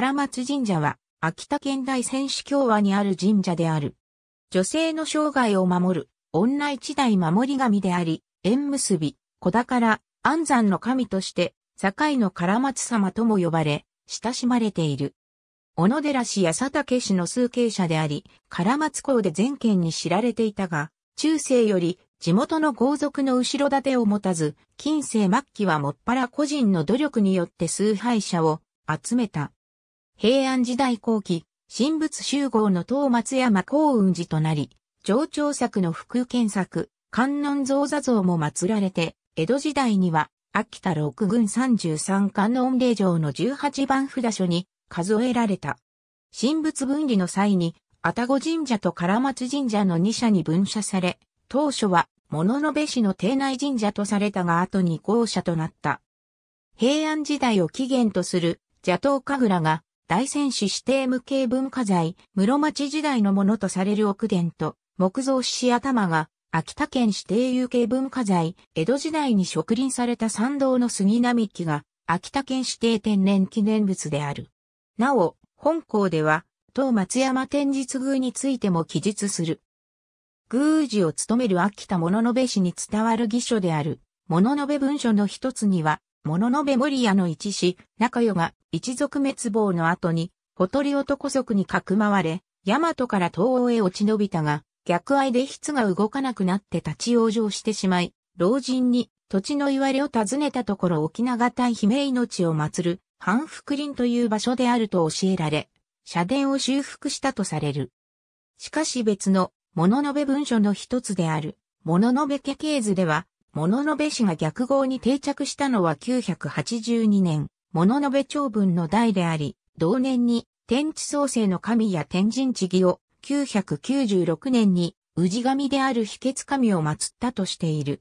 唐松神社は、秋田県大仙市共和にある神社である。女性の生涯を守る、女一代守り神であり、縁結び、子宝、安産の神として、境の唐松様とも呼ばれ、親しまれている。小野寺氏や佐竹氏の数形者であり、唐松公で全県に知られていたが、中世より地元の豪族の後ろ盾を持たず、近世末期はもっぱら個人の努力によって崇拝者を集めた平安時代後期、神仏集合の東松山幸雲寺となり、上長作の福建作、観音像座像も祀られて、江戸時代には、秋田六軍十三観音霊場の十八番札所に数えられた。神仏分離の際に、愛宕神社と唐松神社の二社に分社され、当初は、物の部市の邸内神社とされたが後に後社となった。平安時代を起源とする、邪刀神楽が大仙市指定無形文化財、室町時代のものとされる奥伝と、木造獅子頭が、秋田県指定有形文化財、江戸時代に植林された参道の杉並木が、秋田県指定天然記念物である。なお、本校では、当松山天日宮についても記述する。宮司を務める秋田物部氏に伝わる義書である、物部文書の一つには、物ののべモリアの一子、中世が一族滅亡の後に、ほとり男族にかくまわれ、大和から東欧へ落ち延びたが、逆愛で筆が動かなくなって立ち往生してしまい、老人に土地の言われを尋ねたところ沖永対姫命を祀る、反福林という場所であると教えられ、社殿を修復したとされる。しかし別の、物のべ文書の一つである、物のべ家系図では、物のべ氏が逆号に定着したのは982年、物のべ長文の代であり、同年に天地創生の神や天神地義を996年に氏神である秘訣神を祀ったとしている。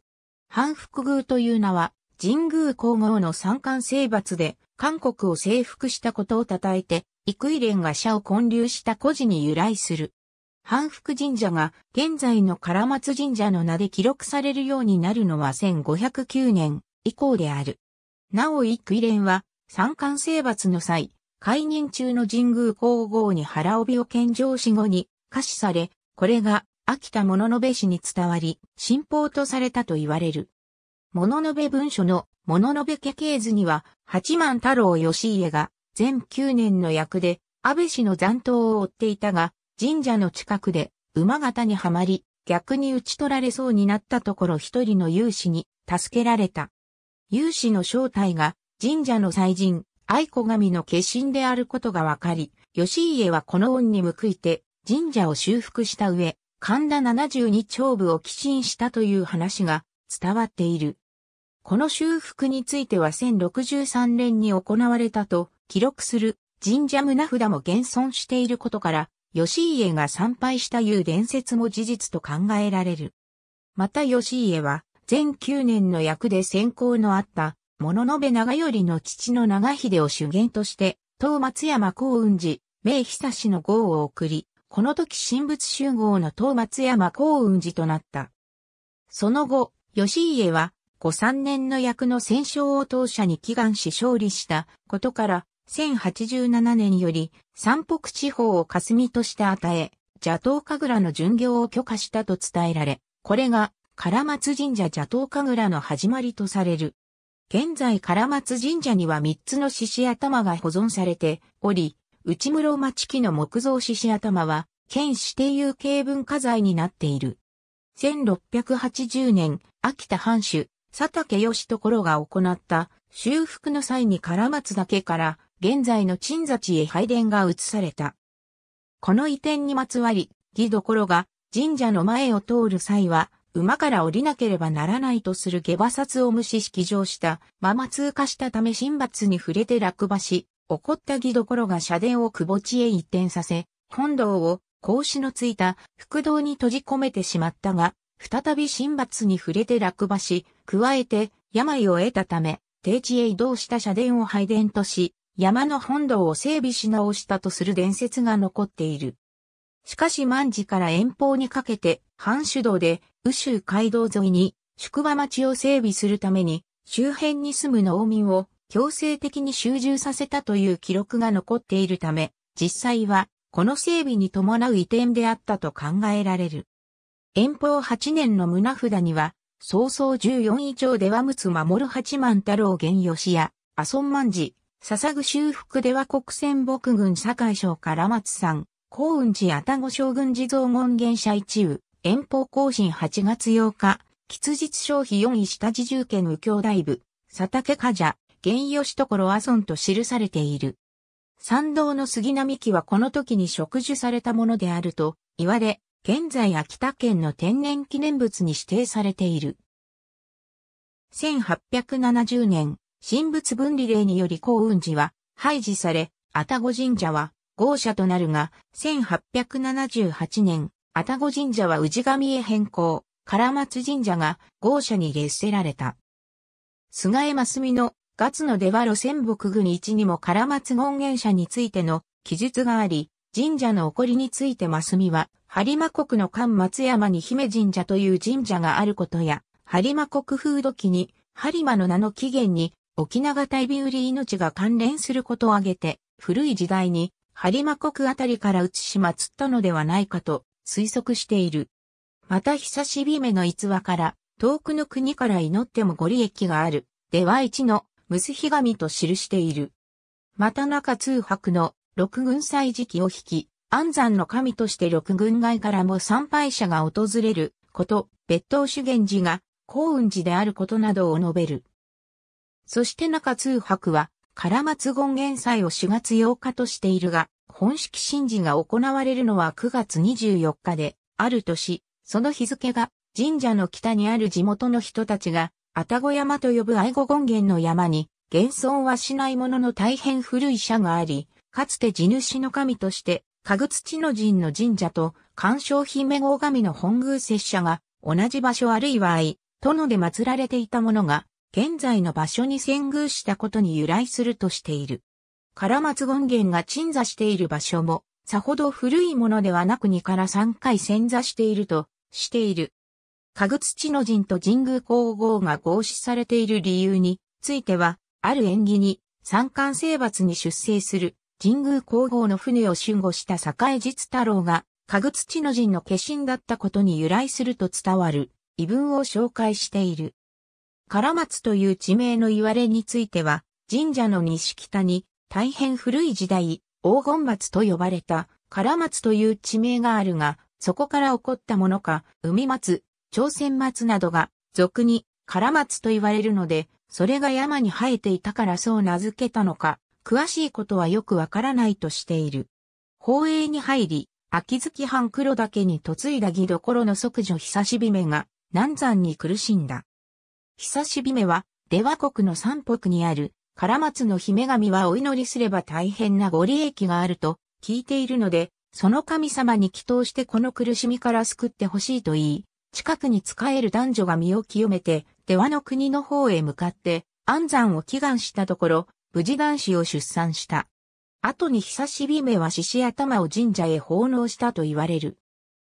反復宮という名は、神宮皇后の三冠征伐で韓国を征服したことを称えて、幾位連が社を建立した古事に由来する。反復神社が現在の唐松神社の名で記録されるようになるのは1509年以降である。なお一区連は三冠征伐の際、解任中の神宮皇后に腹帯を献上し後に下賜され、これが秋田物部氏に伝わり、信奉とされたと言われる。物部文書の物部家系図には、八幡太郎義家が全9年の役で安倍氏の残党を追っていたが、神社の近くで馬型にはまり、逆に打ち取られそうになったところ一人の勇士に助けられた。勇士の正体が神社の祭神、愛子神の化身であることがわかり、吉家はこの恩に報いて神社を修復した上、神田七十二丁部を寄進したという話が伝わっている。この修復については1063年に行われたと記録する神社胸札も現存していることから、義家が参拝したいう伝説も事実と考えられる。また義家は、全9年の役で先行のあった、物のべ長頼の父の長秀を主言として、東松山幸雲寺、明久氏の号を送り、この時神仏集合の東松山幸雲寺となった。その後、義家は、5、3年の役の戦勝を当社に祈願し勝利したことから、1087年より、山北地方を霞として与え、邪道神楽の巡業を許可したと伝えられ、これが、唐松神社邪道神楽の始まりとされる。現在唐松神社には三つの獅子頭が保存されており、内室町木の木造獅子頭は、県指定有形文化財になっている。1680年、秋田藩主、佐竹義所が行った修復の際に唐松岳から現在の鎮座地へ拝殿が移された。この移転にまつわり、義どころが神社の前を通る際は、馬から降りなければならないとする下馬殺を無視し騎乗したまま通過したため神罰に触れて落馬し、怒った義どころが社殿を窪地へ移転させ、本堂を格子のついた副堂に閉じ込めてしまったが、再び神罰に触れて落馬し、加えて病を得たため、低地へ移動した社殿を拝殿とし、山の本堂を整備し直したとする伝説が残っている。しかし万事から遠方にかけて、藩主道で、宇州街道沿いに宿場町を整備するために、周辺に住む農民を強制的に集中させたという記録が残っているため、実際は、この整備に伴う移転であったと考えられる。遠方8年の胸札には、早々14位長出和睦守八万太郎玄吉や、阿蘇万寺、笹具修復では国戦牧軍堺省から松さん、幸雲寺たご将軍地蔵門現社一部、遠方更新8月8日、吉日消費4位下地重家右兄弟部、佐竹家者、現義所阿孫と記されている。参道の杉並木はこの時に植樹されたものであると言われ、現在秋田県の天然記念物に指定されている。1870年、神仏分離令により幸運寺は廃寺され、愛宕神社は豪社となるが、1878年、愛宕神社は氏神へ変更、唐松神社が豪社に列せられた。菅江真澄の月の出羽路仙北郡一にも唐松権現社についての記述があり、神社の起こりについて真澄は、播磨国の関松山に姫神社という神社があることや、播磨国風土記に、播磨の名の起源に、沖永大美売り命が関連することを挙げて、古い時代に、播磨国あたりから移しまつったのではないかと推測している。また久しびめの逸話から、遠くの国から祈ってもご利益がある、では一の、ムスヒ神と記している。また中通博の六軍祭時期を引き、安山の神として六軍外からも参拝者が訪れること、別当主源寺が幸運寺であることなどを述べる。そして中通博は、唐松権現祭を4月8日としているが、本式神事が行われるのは9月24日で、ある年、その日付が、神社の北にある地元の人たちが、愛宕山と呼ぶ愛護権現の山に、現存はしないものの大変古い社があり、かつて地主の神として、かぐつちの神の神社と、干賞姫号神の本宮拙者が、同じ場所あるいは愛、殿で祀られていたものが、現在の場所に遷宮したことに由来するとしている。唐松権現が鎮座している場所も、さほど古いものではなく2から3回潜座しているとしている。家具土の陣と神宮皇后が合祀されている理由については、ある縁起に、三冠征伐に出征する神宮皇后の船を守護した栄実太郎が、家具土の陣の化身だったことに由来すると伝わる、異文を紹介している。唐松という地名の言われについては、神社の西北に大変古い時代、黄金松と呼ばれた唐松という地名があるが、そこから起こったものか、海松、朝鮮松などが、俗に唐松と言われるので、それが山に生えていたからそう名付けたのか、詳しいことはよくわからないとしている。宝永に入り、秋月藩黒岳に嫁いだ木どころの即女久しびめが、南山に苦しんだ。久しびめは、出羽国の三北にある、唐松の姫神はお祈りすれば大変なご利益があると聞いているので、その神様に祈祷してこの苦しみから救ってほしいと言い、近くに仕える男女が身を清めて、出羽の国の方へ向かって、安産を祈願したところ、無事男子を出産した。後に久しびめは獅子頭を神社へ奉納したと言われる。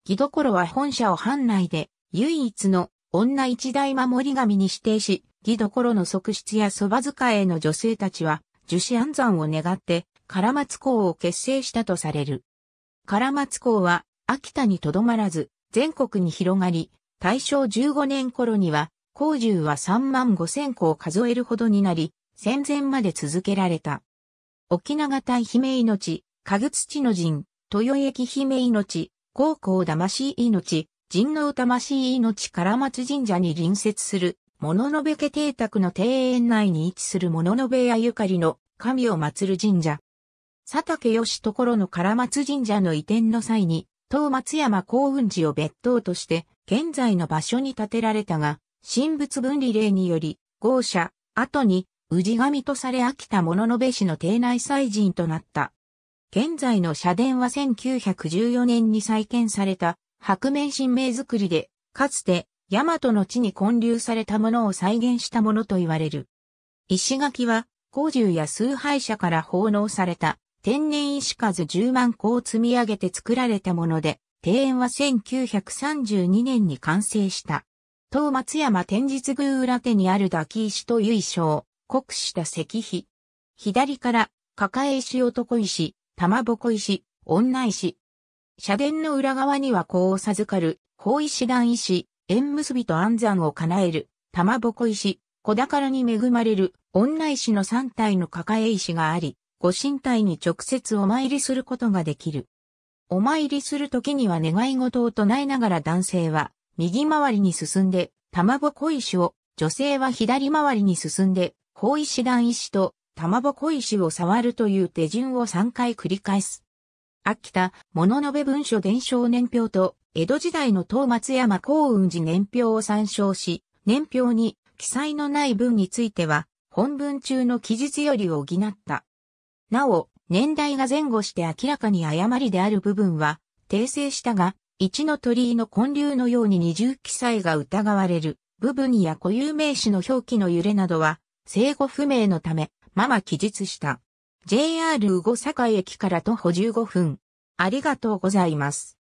木所は本社を藩内で唯一の女一大守り神に指定し、義どころの側室やそば遣いの女性たちは、樹脂安産を願って、唐松公を結成したとされる。唐松公は、秋田にとどまらず、全国に広がり、大正15年頃には、工獣は3万5千個を数えるほどになり、戦前まで続けられた。沖永対姫命、家具土の陣、豊駅姫命、高校魂命、神の魂命から松神社に隣接する、物の部家邸宅の庭園内に位置する物の部屋ゆかりの神を祀る神社。佐竹義所の唐松神社の移転の際に、東松山幸運寺を別当として、現在の場所に建てられたが、神仏分離令により、豪社、後に、氏神とされ飽きた物の部市の邸内祭神となった。現在の社殿は1914年に再建された白面神明作りで、かつて、大和の地に建立されたものを再現したものと言われる。石垣は、工獣や崇拝者から奉納された、天然石数10万個を積み上げて作られたもので、庭園は1932年に完成した。東松山天日宮裏手にある抱石と由緒を酷した石碑。左から、抱え石男石、玉ぼこ石、女石、社殿の裏側には子を授かる、法石段石、縁結びと安産を叶える、玉ぼこ石、子宝に恵まれる、女石の3体の抱え石があり、ご神体に直接お参りすることができる。お参りするときには願い事を唱えながら男性は右回りに進んで玉ぼこ石を、女性は左回りに進んで、子石段石と玉ぼこ石を触るという手順を3回繰り返す。秋田、物部文書伝承年表と、江戸時代の東松山幸雲寺年表を参照し、年表に記載のない文については、本文中の記述よりを補った。なお、年代が前後して明らかに誤りである部分は、訂正したが、一の鳥居の根流のように二重記載が疑われる、部分や固有名詞の表記の揺れなどは、生後不明のため、まま記述した。JR 羽後坂駅から徒歩15分。ありがとうございます。